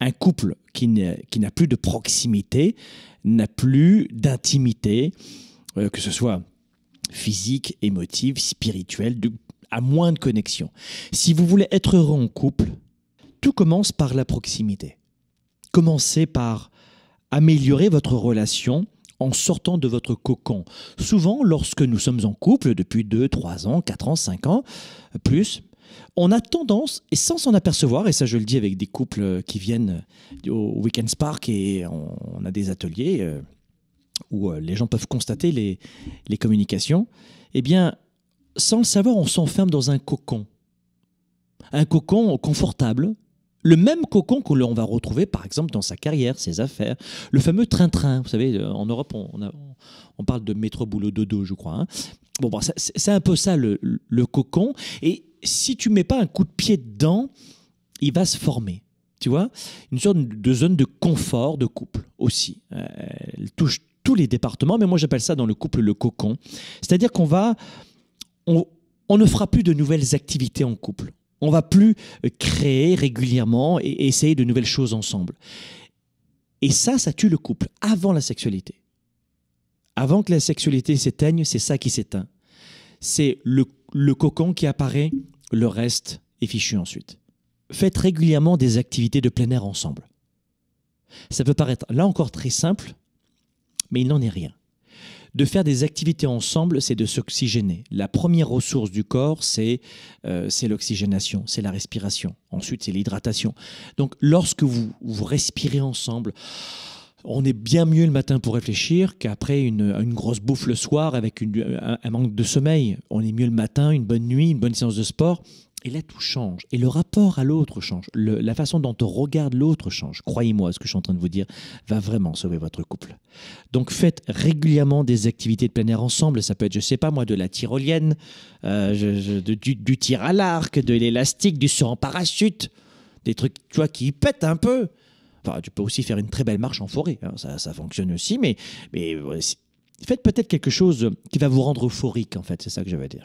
un couple qui n'a plus de proximité, n'a plus d'intimité, euh, que ce soit physique, émotive, spirituelle, à moins de connexion. Si vous voulez être heureux en couple, tout commence par la proximité. Commencez par améliorer votre relation en sortant de votre cocon. Souvent, lorsque nous sommes en couple depuis 2, 3 ans, 4 ans, 5 ans, plus, on a tendance, et sans s'en apercevoir, et ça je le dis avec des couples euh, qui viennent euh, au Weekend Spark et on a des ateliers euh, où les gens peuvent constater les, communications, eh bien, sans le savoir, on s'enferme dans un cocon. Un cocon confortable, le même cocon que l'on va retrouver par exemple dans sa carrière, ses affaires, le fameux train-train. Vous savez, en Europe, on, on parle de métro boulot dodo, je crois. Hein. c'est un peu ça le, le cocon. Et si tu mets pas un coup de pied dedans, il va se former. Tu vois, une sorte de zone de confort de couple aussi. Euh, elle touche tous les départements, mais moi j'appelle ça dans le couple le cocon. C'est-à-dire qu'on va, on, on ne fera plus de nouvelles activités en couple. On va plus euh, créer régulièrement et essayer de nouvelles choses ensemble. Et ça, ça tue le couple avant la sexualité. Avant que la sexualité s'éteigne, c'est ça qui s'éteint. C'est le le cocon qui apparaît, le reste est fichu ensuite. Faites régulièrement des activités de plein air ensemble. Ça peut paraître là encore très simple, mais il n'en est rien. De faire des activités ensemble, c'est de s'oxygéner. La première ressource du corps, c'est euh, l'oxygénation, c'est la respiration. Ensuite, c'est l'hydratation. Donc, lorsque vous, vous respirez ensemble, on est bien mieux le matin pour réfléchir qu'après une, grosse bouffe le soir avec un, manque de sommeil. On est mieux le matin, une bonne nuit, une bonne séance de sport. Et là, tout change. Et le rapport à l'autre change. la façon dont on regarde l'autre change. Croyez-moi, ce que je suis en train de vous dire va vraiment sauver votre couple. Donc faites régulièrement des activités de plein air ensemble. Ça peut être, je sais pas moi, de la tyrolienne, euh, du, du, tir à l'arc, de l'élastique, du saut en parachute. Des trucs, tu vois, qui pètent un peu. Enfin, tu peux aussi faire une très belle marche en forêt, hein, ça, ça, fonctionne aussi, mais, mais faites peut-être quelque chose qui va vous rendre euphorique, en fait, c'est ça que je veux dire.